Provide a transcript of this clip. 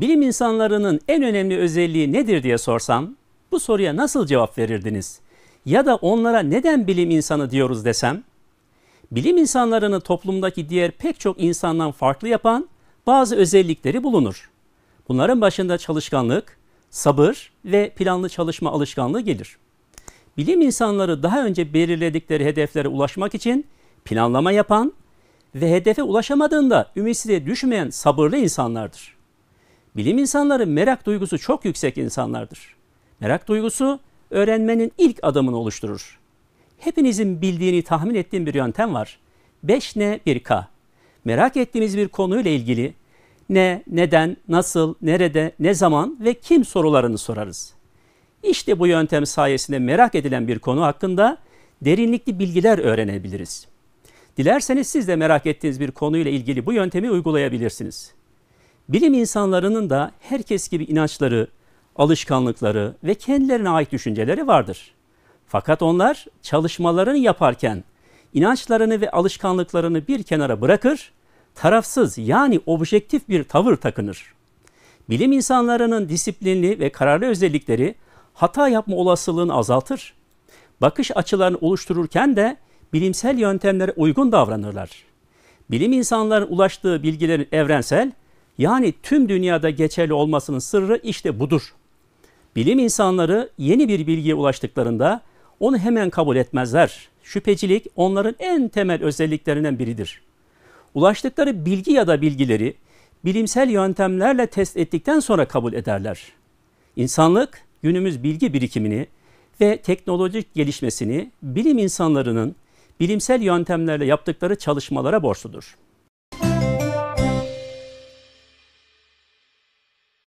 bilim insanlarının en önemli özelliği nedir diye sorsam bu soruya nasıl cevap verirdiniz? Ya da onlara neden bilim insanı diyoruz desem? Bilim insanlarını toplumdaki diğer pek çok insandan farklı yapan bazı özellikleri bulunur. Bunların başında çalışkanlık, sabır ve planlı çalışma alışkanlığı gelir. Bilim insanları daha önce belirledikleri hedeflere ulaşmak için planlama yapan ve hedefe ulaşamadığında ümitsizliğe düşmeyen sabırlı insanlardır. Bilim insanları merak duygusu çok yüksek insanlardır. Merak duygusu öğrenmenin ilk adımını oluşturur. Hepinizin bildiğini tahmin ettiğim bir yöntem var. 5 ne 1K. Merak ettiğiniz bir konuyla ilgili ne, neden, nasıl, nerede, ne zaman ve kim sorularını sorarız. İşte bu yöntem sayesinde merak edilen bir konu hakkında derinlikli bilgiler öğrenebiliriz. Dilerseniz siz de merak ettiğiniz bir konuyla ilgili bu yöntemi uygulayabilirsiniz bilim insanlarının da herkes gibi inançları, alışkanlıkları ve kendilerine ait düşünceleri vardır. Fakat onlar çalışmalarını yaparken inançlarını ve alışkanlıklarını bir kenara bırakır, tarafsız yani objektif bir tavır takınır. Bilim insanlarının disiplinli ve kararlı özellikleri hata yapma olasılığını azaltır. Bakış açılarını oluştururken de bilimsel yöntemlere uygun davranırlar. Bilim insanların ulaştığı bilgilerin evrensel yani tüm dünyada geçerli olmasının sırrı işte budur. Bilim insanları yeni bir bilgiye ulaştıklarında onu hemen kabul etmezler. Şüphecilik onların en temel özelliklerinden biridir. Ulaştıkları bilgi ya da bilgileri bilimsel yöntemlerle test ettikten sonra kabul ederler. İnsanlık günümüz bilgi birikimini ve teknolojik gelişmesini bilim insanlarının bilimsel yöntemlerle yaptıkları çalışmalara borçludur.